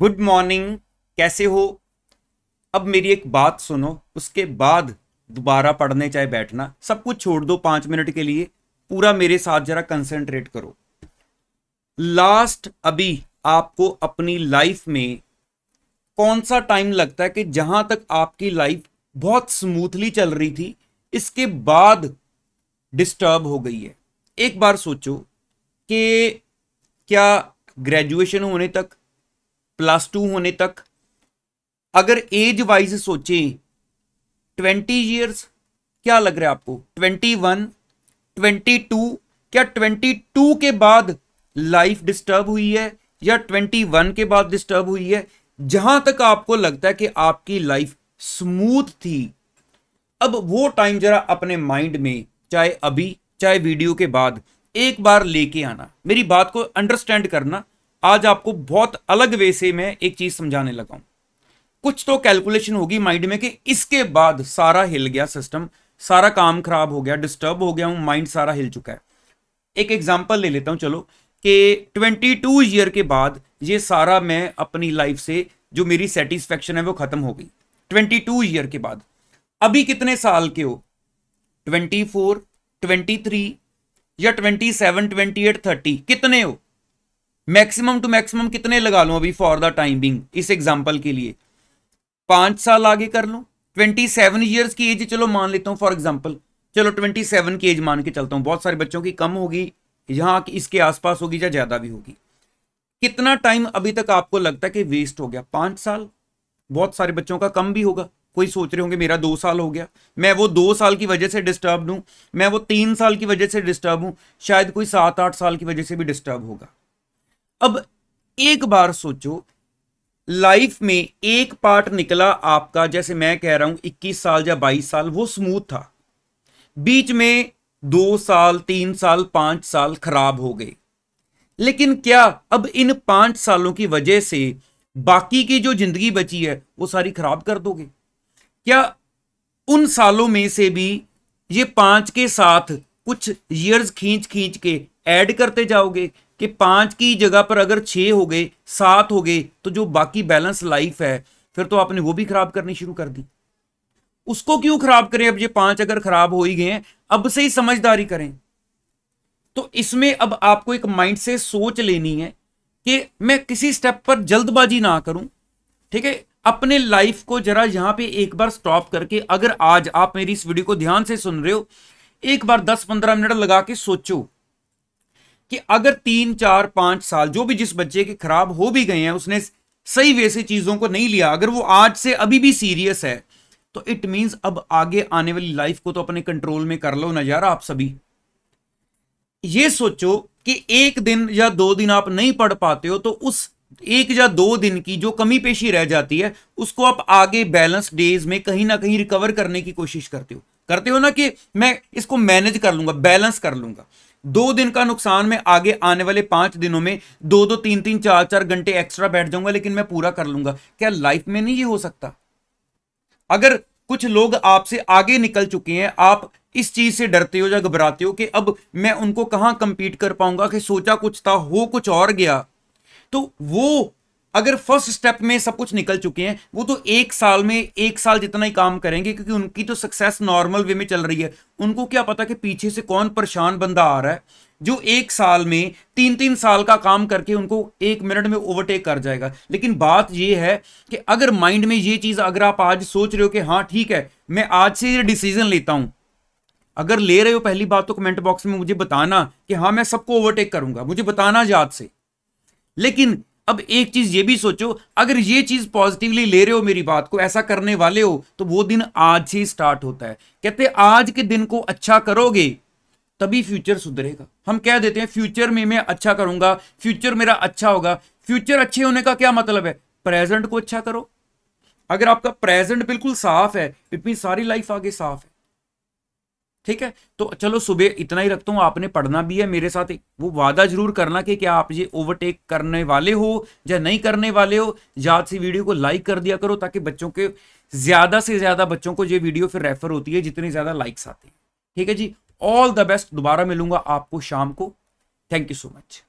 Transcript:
good morning कैसे हो अब मेरी एक बात सुनो उसके बाद दोबारा पढ़ने चाहे बैठना सब कुछ छोड़ दो पाँच मिनट के लिए पूरा मेरे साथ जरा कंसंट्रेट करो लास्ट अभी आपको अपनी लाइफ में कौन सा टाइम लगता है कि जहां तक आपकी लाइफ बहुत स्मूथली चल रही थी इसके बाद डिस्टर्ब हो गई है एक बार सोचो कि क्या ग्रेजुएशन होने तक प्लस टू होने तक अगर एज वाइज सोचें ट्वेंटी ईयर्स क्या लग रहा है आपको ट्वेंटी वन ट्वेंटी टू क्या ट्वेंटी टू के बाद लाइफ डिस्टर्ब हुई है या ट्वेंटी वन के बाद डिस्टर्ब हुई है जहां तक आपको लगता है कि आपकी लाइफ स्मूथ थी अब वो टाइम जरा अपने माइंड में चाहे अभी चाहे वीडियो के बाद एक बार लेके आना मेरी बात को अंडरस्टैंड करना आज आपको बहुत अलग वे से मैं एक चीज समझाने लगा हूं कुछ तो कैलकुलेशन होगी माइंड में कि इसके बाद सारा हिल गया सिस्टम सारा काम खराब हो गया डिस्टर्ब हो गया हूं माइंड सारा हिल चुका है एक एग्जाम्पल ले लेता हूं चलो कि 22 ईयर के बाद ये सारा मैं अपनी लाइफ से जो मेरी सेटिस्फेक्शन है वो खत्म हो गई 22 ईयर के बाद अभी कितने साल के हो 24, 23 या 27, 28, 30 कितने हो मैक्सिमम टू मैक्सिमम कितने लगा लूं अभी फॉर द टाइमिंग इस एग्जाम्पल के लिए पाँच साल आगे कर लो ट्वेंटी सेवन ईयर्स की एज चलो मान लेता हूँ फॉर एग्जाम्पल चलो ट्वेंटी सेवन की एज मान के चलता हूँ बहुत सारे बच्चों की कम होगी यहाँ इसके आसपास होगी या ज़्यादा भी होगी कितना टाइम अभी तक आपको लगता है कि वेस्ट हो गया पाँच साल बहुत सारे बच्चों का कम भी होगा कोई सोच रहे होंगे मेरा दो साल हो गया मैं वो दो साल की वजह से डिस्टर्ब हूँ मैं वो तीन साल की वजह से डिस्टर्ब हूँ शायद कोई सात आठ साल की वजह से भी डिस्टर्ब होगा अब एक बार सोचो लाइफ में एक पार्ट निकला आपका जैसे मैं कह रहा हूं 21 साल या 22 साल वो स्मूथ था बीच में दो साल तीन साल पांच साल खराब हो गए लेकिन क्या अब इन पांच सालों की वजह से बाकी की जो जिंदगी बची है वो सारी खराब कर दोगे क्या उन सालों में से भी ये पांच के साथ कुछ ईयर्स खींच खींच के ऐड करते जाओगे कि पाँच की जगह पर अगर छः हो गए सात हो गए तो जो बाकी बैलेंस लाइफ है फिर तो आपने वो भी खराब करनी शुरू कर दी उसको क्यों खराब करें अब ये पांच अगर खराब हो ही गए हैं अब से ही समझदारी करें तो इसमें अब आपको एक माइंड से सोच लेनी है कि मैं किसी स्टेप पर जल्दबाजी ना करूं ठीक है अपने लाइफ को जरा यहां पे एक बार स्टॉप करके अगर आज आप मेरी इस वीडियो को ध्यान से सुन रहे हो एक बार दस पंद्रह मिनट लगा के सोचो कि अगर तीन चार पांच साल जो भी जिस बच्चे के खराब हो भी गए हैं उसने सही वे से चीजों को नहीं लिया अगर वो आज से अभी भी सीरियस है तो इट मींस अब आगे आने वाली लाइफ को तो अपने कंट्रोल में कर लो ना यार आप सभी ये सोचो कि एक दिन या दो दिन आप नहीं पढ़ पाते हो तो उस एक या दो दिन की जो कमी पेशी रह जाती है उसको आप आगे बैलेंस डेज में कहीं ना कहीं रिकवर करने की कोशिश करते हो करते हो ना कि मैं इसको मैनेज कर लूंगा बैलेंस कर लूंगा दो दिन का नुकसान मैं आगे आने वाले पांच दिनों में दो दो तीन तीन चार चार घंटे एक्स्ट्रा बैठ जाऊंगा लेकिन मैं पूरा कर लूंगा क्या लाइफ में नहीं ये हो सकता अगर कुछ लोग आपसे आगे निकल चुके हैं आप इस चीज से डरते हो या घबराते हो कि अब मैं उनको कहां कंपीट कर पाऊंगा कि सोचा कुछ था हो कुछ और गया तो वो अगर फर्स्ट स्टेप में सब कुछ निकल चुके हैं वो तो एक साल में एक साल जितना ही काम करेंगे क्योंकि उनकी तो सक्सेस नॉर्मल वे में चल रही है उनको क्या पता कि पीछे से कौन परेशान बंदा आ रहा है जो एक साल में तीन तीन साल का काम करके उनको एक मिनट में ओवरटेक कर जाएगा लेकिन बात यह है कि अगर माइंड में ये चीज़ अगर आप आज सोच रहे हो कि हाँ ठीक है मैं आज से ये डिसीजन लेता हूँ अगर ले रहे हो पहली बात तो कमेंट बॉक्स में मुझे बताना कि हाँ मैं सबको ओवरटेक करूंगा मुझे बताना जात से लेकिन अब एक चीज ये भी सोचो अगर ये चीज पॉजिटिवली ले रहे हो मेरी बात को ऐसा करने वाले हो तो वो दिन आज ही स्टार्ट होता है कहते आज के दिन को अच्छा करोगे तभी फ्यूचर सुधरेगा हम कह देते हैं फ्यूचर में मैं अच्छा करूंगा फ्यूचर मेरा अच्छा होगा फ्यूचर अच्छे होने का क्या मतलब है प्रेजेंट को अच्छा करो अगर आपका प्रेजेंट बिल्कुल साफ है इट मीन सारी लाइफ आगे साफ है ठीक है तो चलो सुबह इतना ही रखता हूँ आपने पढ़ना भी है मेरे साथ वो वादा जरूर करना कि क्या आप ये ओवरटेक करने वाले हो या नहीं करने वाले हो याद से वीडियो को लाइक कर दिया करो ताकि बच्चों के ज़्यादा से ज़्यादा बच्चों को ये वीडियो फिर रेफर होती है जितने ज़्यादा लाइक्स आते हैं ठीक है जी ऑल द बेस्ट दोबारा मिलूंगा आपको शाम को थैंक यू सो मच